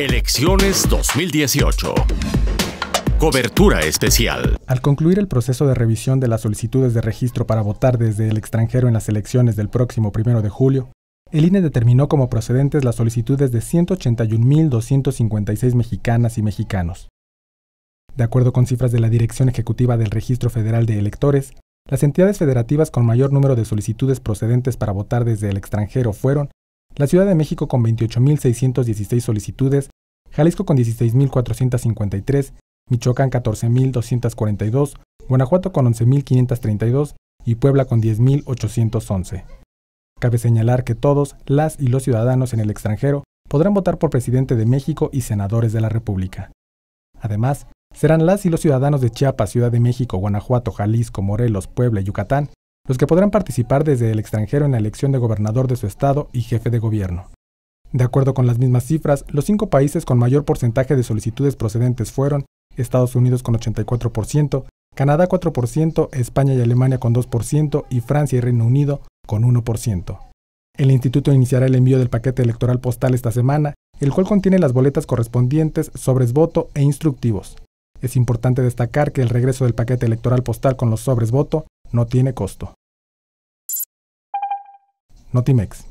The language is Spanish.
Elecciones 2018. Cobertura especial. Al concluir el proceso de revisión de las solicitudes de registro para votar desde el extranjero en las elecciones del próximo 1 de julio, el INE determinó como procedentes las solicitudes de 181.256 mexicanas y mexicanos. De acuerdo con cifras de la Dirección Ejecutiva del Registro Federal de Electores, las entidades federativas con mayor número de solicitudes procedentes para votar desde el extranjero fueron la Ciudad de México con 28.616 solicitudes, Jalisco con 16.453, Michoacán 14.242, Guanajuato con 11.532 y Puebla con 10.811. Cabe señalar que todos, las y los ciudadanos en el extranjero podrán votar por presidente de México y senadores de la República. Además, serán las y los ciudadanos de Chiapas, Ciudad de México, Guanajuato, Jalisco, Morelos, Puebla y Yucatán los que podrán participar desde el extranjero en la elección de gobernador de su estado y jefe de gobierno. De acuerdo con las mismas cifras, los cinco países con mayor porcentaje de solicitudes procedentes fueron Estados Unidos con 84%, Canadá 4%, España y Alemania con 2% y Francia y Reino Unido con 1%. El instituto iniciará el envío del paquete electoral postal esta semana, el cual contiene las boletas correspondientes, sobres voto e instructivos. Es importante destacar que el regreso del paquete electoral postal con los sobres voto no tiene costo. Notimex.